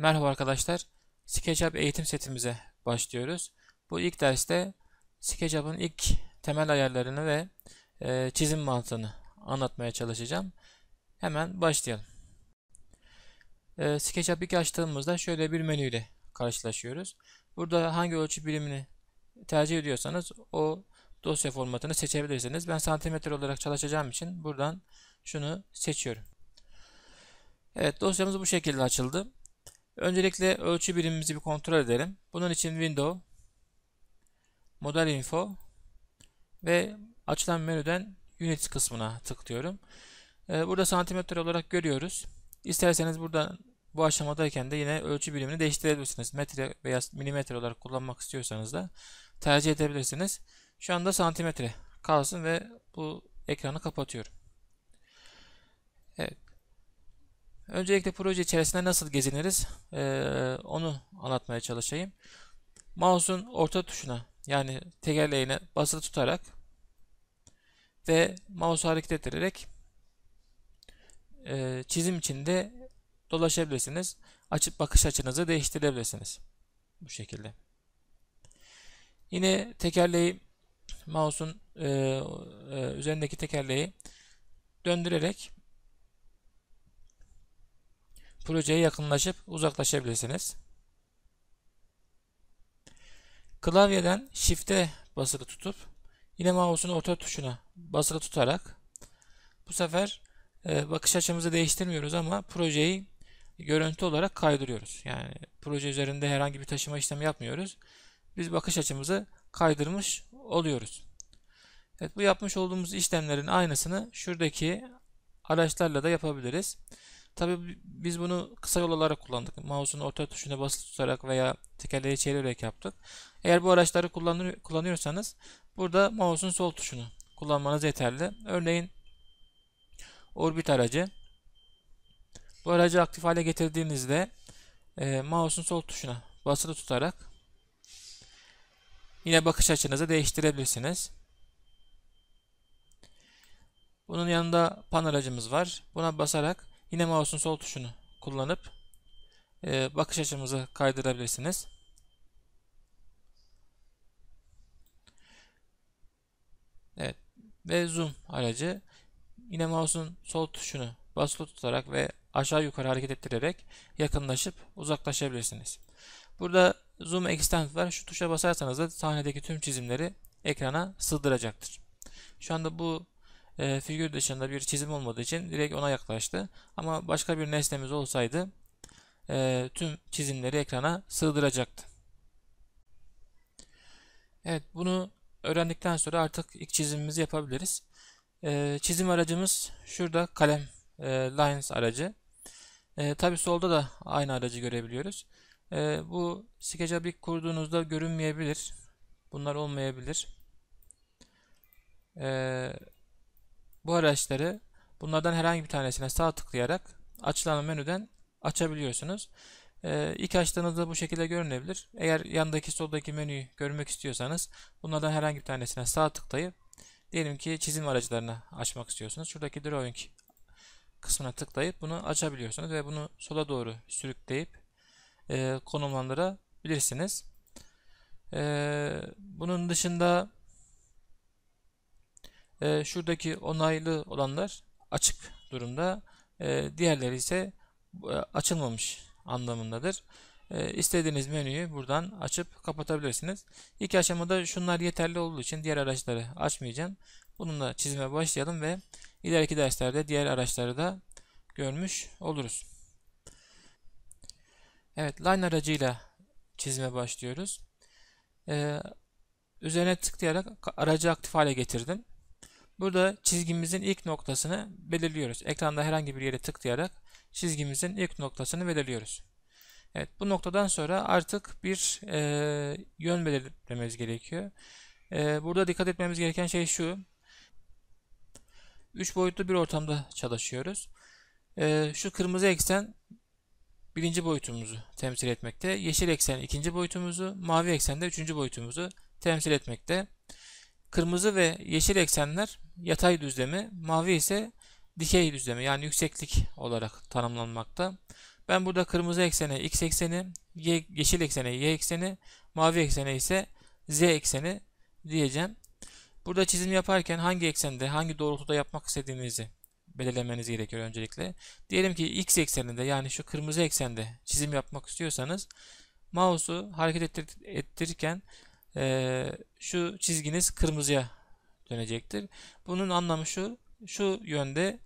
Merhaba arkadaşlar. SketchUp eğitim setimize başlıyoruz. Bu ilk derste SketchUp'ın ilk temel ayarlarını ve e, çizim mantığını anlatmaya çalışacağım. Hemen başlayalım. E, SketchUp açtığımızda şöyle bir menüyle karşılaşıyoruz. Burada hangi ölçü birimini tercih ediyorsanız o dosya formatını seçebilirsiniz. Ben santimetre olarak çalışacağım için buradan şunu seçiyorum. Evet dosyamız bu şekilde açıldı. Öncelikle ölçü birimimizi bir kontrol edelim. Bunun için window, model info ve açılan menüden unit kısmına tıklıyorum. Ee, burada santimetre olarak görüyoruz. İsterseniz buradan bu aşamadayken de yine ölçü birimini değiştirebilirsiniz. Metre veya milimetre olarak kullanmak istiyorsanız da tercih edebilirsiniz. Şu anda santimetre kalsın ve bu ekranı kapatıyorum. Evet. Öncelikle proje içerisinde nasıl geziniriz ee, onu anlatmaya çalışayım. Mouse'un orta tuşuna yani tekerleğine basılı tutarak ve mouse hareket ettirerek e, çizim içinde dolaşabilirsiniz. Açıp bakış açınızı değiştirebilirsiniz. Bu şekilde. Yine tekerleği mouse'un e, e, üzerindeki tekerleği döndürerek projeye yakınlaşıp uzaklaşabilirsiniz. Klavyeden Shift'e basılı tutup yine mouse'un orta tuşuna basılı tutarak bu sefer e, bakış açımızı değiştirmiyoruz ama projeyi görüntü olarak kaydırıyoruz. Yani proje üzerinde herhangi bir taşıma işlemi yapmıyoruz. Biz bakış açımızı kaydırmış oluyoruz. Evet, bu yapmış olduğumuz işlemlerin aynısını şuradaki araçlarla da yapabiliriz. Tabi biz bunu kısa yol olarak kullandık. Mouse'un orta tuşuna basılı tutarak veya tekerleği çevirerek yaptık. Eğer bu araçları kullanır, kullanıyorsanız burada mouse'un sol tuşunu kullanmanız yeterli. Örneğin orbit aracı. Bu aracı aktif hale getirdiğinizde e, mouse'un sol tuşuna basılı tutarak yine bakış açınızı değiştirebilirsiniz. Bunun yanında pan aracımız var. Buna basarak Yine mouse'un sol tuşunu kullanıp e, bakış açımızı kaydırabilirsiniz. Evet ve zoom aracı yine mouse'un sol tuşunu basılı tutarak ve aşağı yukarı hareket ettirerek yakınlaşıp uzaklaşabilirsiniz. Burada zoom extent var. Şu tuşa basarsanız da sahnedeki tüm çizimleri ekrana sığdıracaktır. Şu anda bu e, figür dışında bir çizim olmadığı için direkt ona yaklaştı. Ama başka bir nesnemiz olsaydı e, tüm çizimleri ekrana sığdıracaktı. Evet bunu öğrendikten sonra artık ilk çizimimizi yapabiliriz. E, çizim aracımız şurada kalem e, lines aracı. E, Tabi solda da aynı aracı görebiliyoruz. E, bu SketchUp ilk kurduğunuzda görünmeyebilir. Bunlar olmayabilir. Eee bu araçları bunlardan herhangi bir tanesine sağ tıklayarak açılan menüden açabiliyorsunuz. Ee, ilk açtığınızda bu şekilde görünebilir. Eğer yandaki soldaki menüyü görmek istiyorsanız bunlardan herhangi bir tanesine sağ tıklayıp diyelim ki çizim aracılarını açmak istiyorsunuz. Şuradaki drawing kısmına tıklayıp bunu açabiliyorsunuz ve bunu sola doğru sürükleyip e, konumlandırabilirsiniz. E, bunun dışında e, şuradaki onaylı olanlar açık durumda. E, diğerleri ise e, açılmamış anlamındadır. E, istediğiniz menüyü buradan açıp kapatabilirsiniz. İlk aşamada şunlar yeterli olduğu için diğer araçları açmayacağım. Bununla çizime başlayalım ve ileriki derslerde diğer araçları da görmüş oluruz. Evet line aracıyla çizime başlıyoruz. Ee, üzerine tıklayarak aracı aktif hale getirdim. Burada çizgimizin ilk noktasını belirliyoruz. Ekranda herhangi bir yere tıklayarak çizgimizin ilk noktasını belirliyoruz. Evet, bu noktadan sonra artık bir e, yön belirlememiz gerekiyor. E, burada dikkat etmemiz gereken şey şu. 3 boyutlu bir ortamda çalışıyoruz. E, şu kırmızı eksen birinci boyutumuzu temsil etmekte. Yeşil eksen ikinci boyutumuzu, mavi eksen de üçüncü boyutumuzu temsil etmekte. Kırmızı ve yeşil eksenler yatay düzlemi, mavi ise dikey düzlemi yani yükseklik olarak tanımlanmakta. Ben burada kırmızı eksene x ekseni, yeşil eksene y ekseni, mavi eksene ise z ekseni diyeceğim. Burada çizim yaparken hangi eksende, hangi doğrultuda yapmak istediğinizi belirlemeniz gerekiyor öncelikle. Diyelim ki x ekseninde yani şu kırmızı eksende çizim yapmak istiyorsanız mouse'u hareket ettirirken e, şu çizginiz kırmızıya dönecektir. Bunun anlamı şu, şu yönde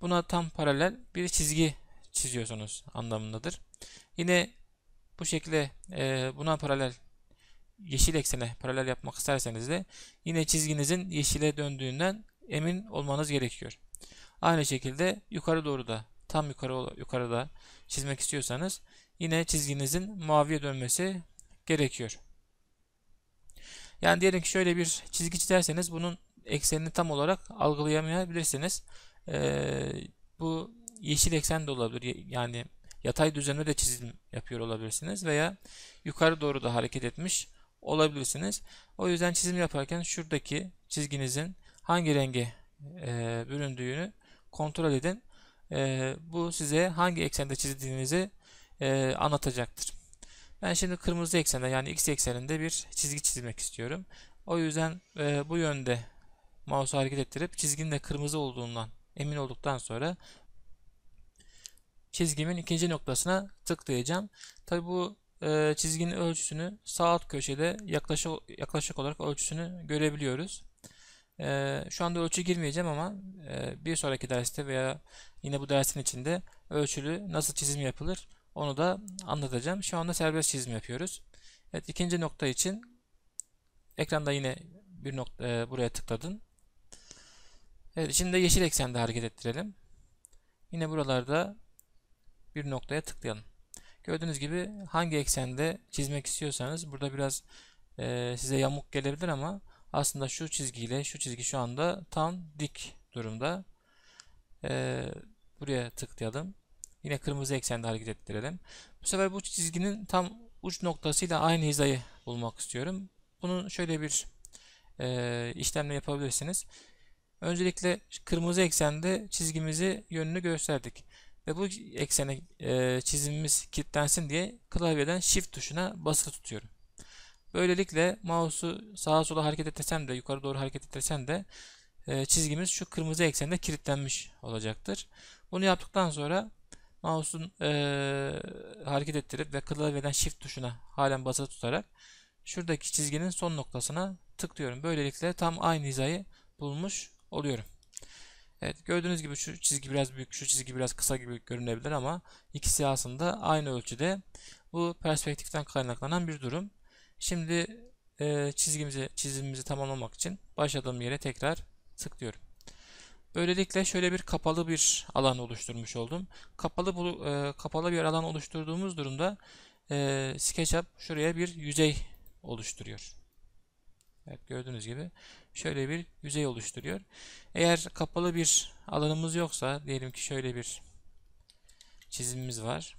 buna tam paralel bir çizgi çiziyorsunuz anlamındadır. Yine bu şekilde e, buna paralel yeşil eksene paralel yapmak isterseniz de yine çizginizin yeşile döndüğünden emin olmanız gerekiyor. Aynı şekilde yukarı doğru da tam yukarı yukarıda çizmek istiyorsanız yine çizginizin maviye dönmesi gerekiyor. Yani diyelim ki şöyle bir çizgi çizerseniz bunun eksenini tam olarak algılayamayabilirsiniz. Ee, bu yeşil eksen de olabilir. Yani yatay düzende de çizim yapıyor olabilirsiniz veya yukarı doğru da hareket etmiş olabilirsiniz. O yüzden çizim yaparken şuradaki çizginizin hangi rengi e, büründüğünü kontrol edin. E, bu size hangi eksende çizdiğinizi e, anlatacaktır. Ben şimdi kırmızı eksende yani x ekseninde bir çizgi çizmek istiyorum. O yüzden e, bu yönde mouse'u hareket ettirip çizginin de kırmızı olduğundan emin olduktan sonra çizgimin ikinci noktasına tıklayacağım. Tabi bu e, çizginin ölçüsünü sağ alt köşede yaklaşık, yaklaşık olarak ölçüsünü görebiliyoruz. E, şu anda ölçü girmeyeceğim ama e, bir sonraki derste veya yine bu dersin içinde ölçülü nasıl çizim yapılır onu da anlatacağım. Şu anda serbest çizim yapıyoruz. Evet ikinci nokta için ekranda yine bir nokta e, buraya tıkladın. Evet şimdi de yeşil eksende hareket ettirelim. Yine buralarda bir noktaya tıklayalım. Gördüğünüz gibi hangi eksende çizmek istiyorsanız burada biraz e, size yamuk gelebilir ama aslında şu çizgiyle şu çizgi şu anda tam dik durumda. E, buraya tıklayalım. Yine kırmızı eksende hareket ettirelim. Bu sefer bu çizginin tam uç noktasıyla aynı hizayı bulmak istiyorum. Bunun şöyle bir e, işlemle yapabilirsiniz. Öncelikle kırmızı eksende çizgimizi yönünü gösterdik. Ve bu eksene e, çizimimiz kilitlensin diye klavyeden shift tuşuna basılı tutuyorum. Böylelikle mouse'u sağa sola hareket etsem de yukarı doğru hareket etsem de e, çizgimiz şu kırmızı eksende kilitlenmiş olacaktır. Bunu yaptıktan sonra mouse'un e, hareket ettirip ve klavyeden shift tuşuna halen basılı tutarak şuradaki çizginin son noktasına tıklıyorum. Böylelikle tam aynı hizayı bulmuş oluyorum. Evet gördüğünüz gibi şu çizgi biraz büyük, şu çizgi biraz kısa gibi görünebilir ama ikisi aslında aynı ölçüde. Bu perspektiften kaynaklanan bir durum. Şimdi e, çizgimizi çizimimizi tamamlamak için başladığım yere tekrar tıklıyorum. Böylelikle şöyle bir kapalı bir alan oluşturmuş oldum. Kapalı bu, e, kapalı bir alan oluşturduğumuz durumda e, SketchUp şuraya bir yüzey oluşturuyor. Evet gördüğünüz gibi şöyle bir yüzey oluşturuyor. Eğer kapalı bir alanımız yoksa diyelim ki şöyle bir çizimimiz var.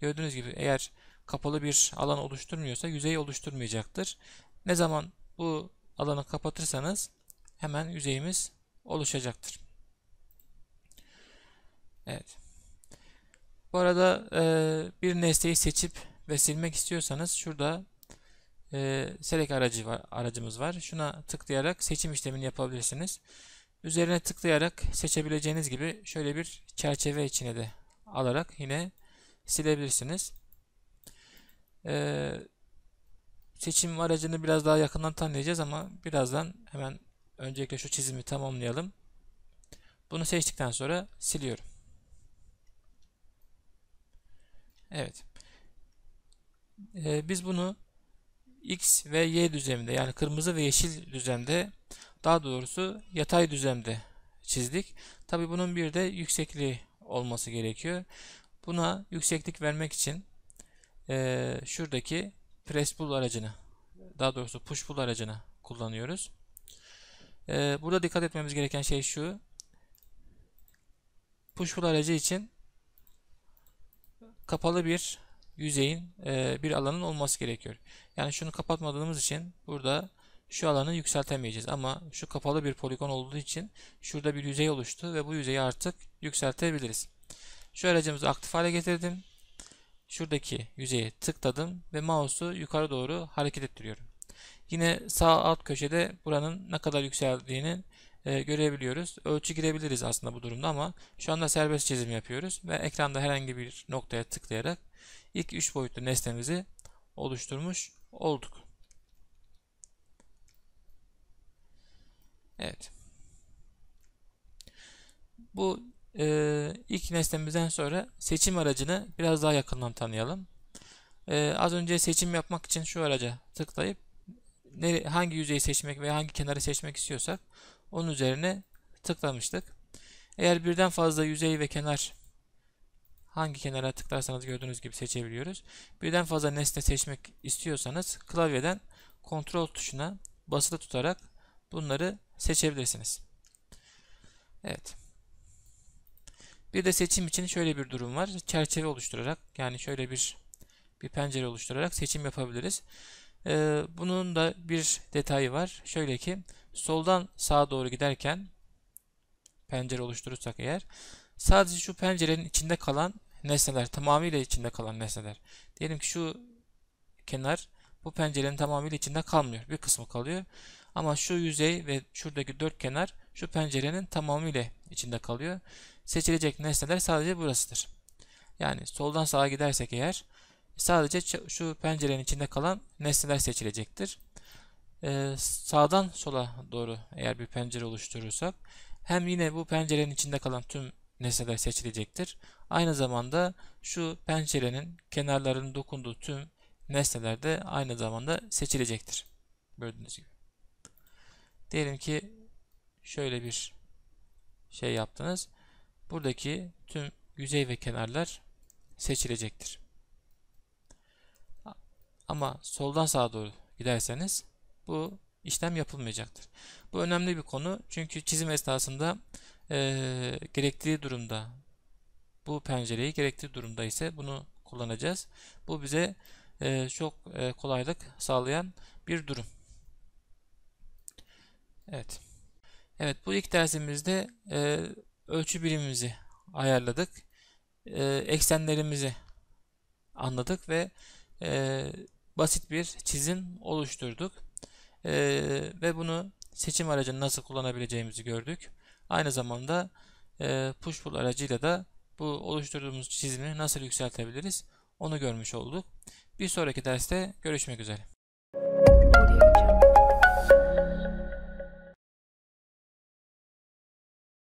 Gördüğünüz gibi eğer kapalı bir alan oluşturmuyorsa yüzey oluşturmayacaktır. Ne zaman bu alanı kapatırsanız hemen yüzeyimiz oluşacaktır. Evet. Bu arada e, bir nesneyi seçip ve silmek istiyorsanız şurada e, select aracı var, aracımız var. Şuna tıklayarak seçim işlemini yapabilirsiniz. Üzerine tıklayarak seçebileceğiniz gibi şöyle bir çerçeve içine de alarak yine silebilirsiniz. Ee, seçim aracını biraz daha yakından tanıyacağız ama birazdan hemen Öncelikle şu çizimi tamamlayalım. Bunu seçtikten sonra siliyorum. Evet. Ee, biz bunu X ve Y düzleminde yani kırmızı ve yeşil düzlemde daha doğrusu yatay düzlemde çizdik. Tabi bunun bir de yüksekliği olması gerekiyor. Buna yükseklik vermek için e, şuradaki press pull aracını daha doğrusu push pull aracını kullanıyoruz. Ee, burada dikkat etmemiz gereken şey şu. Push pull aracı için kapalı bir yüzeyin e, bir alanın olması gerekiyor. Yani şunu kapatmadığımız için burada şu alanı yükseltemeyeceğiz. Ama şu kapalı bir poligon olduğu için şurada bir yüzey oluştu ve bu yüzeyi artık yükseltebiliriz. Şu aracımızı aktif hale getirdim. Şuradaki yüzeye tıkladım ve mouse'u yukarı doğru hareket ettiriyorum. Yine sağ alt köşede buranın ne kadar yükseldiğini e, görebiliyoruz. Ölçü girebiliriz aslında bu durumda ama şu anda serbest çizim yapıyoruz ve ekranda herhangi bir noktaya tıklayarak ilk 3 boyutlu nesnemizi oluşturmuş olduk. Evet. Bu e, ilk nesnemizden sonra seçim aracını biraz daha yakından tanıyalım. E, az önce seçim yapmak için şu araca tıklayıp hangi yüzeyi seçmek veya hangi kenarı seçmek istiyorsak onun üzerine tıklamıştık. Eğer birden fazla yüzey ve kenar hangi kenara tıklarsanız gördüğünüz gibi seçebiliyoruz. Birden fazla nesne seçmek istiyorsanız klavyeden kontrol tuşuna basılı tutarak bunları seçebilirsiniz. Evet. Bir de seçim için şöyle bir durum var. Çerçeve oluşturarak yani şöyle bir bir pencere oluşturarak seçim yapabiliriz. Ee, bunun da bir detayı var. Şöyle ki soldan sağa doğru giderken pencere oluşturursak eğer sadece şu pencerenin içinde kalan nesneler, tamamıyla içinde kalan nesneler. Diyelim ki şu kenar bu pencerenin tamamıyla içinde kalmıyor. Bir kısmı kalıyor. Ama şu yüzey ve şuradaki dört kenar şu pencerenin tamamıyla içinde kalıyor. Seçilecek nesneler sadece burasıdır. Yani soldan sağa gidersek eğer Sadece şu pencerenin içinde kalan nesneler seçilecektir. Ee, sağdan sola doğru eğer bir pencere oluşturursak hem yine bu pencerenin içinde kalan tüm nesneler seçilecektir. Aynı zamanda şu pencerenin kenarlarının dokunduğu tüm nesneler de aynı zamanda seçilecektir. Gördüğünüz gibi. Diyelim ki şöyle bir şey yaptınız. Buradaki tüm yüzey ve kenarlar seçilecektir. Ama soldan sağa doğru giderseniz bu işlem yapılmayacaktır. Bu önemli bir konu çünkü çizim esnasında e, gerektiği durumda bu pencereyi gerektiği durumda ise bunu kullanacağız. Bu bize e, çok e, kolaylık sağlayan bir durum. Evet. Evet bu ilk dersimizde e, ölçü birimimizi ayarladık. E, eksenlerimizi anladık ve e, basit bir çizim oluşturduk. E, ve bunu seçim aracını nasıl kullanabileceğimizi gördük. Aynı zamanda e, push pull aracıyla da bu oluşturduğumuz çizimi nasıl yükseltebiliriz onu görmüş olduk. Bir sonraki derste görüşmek üzere.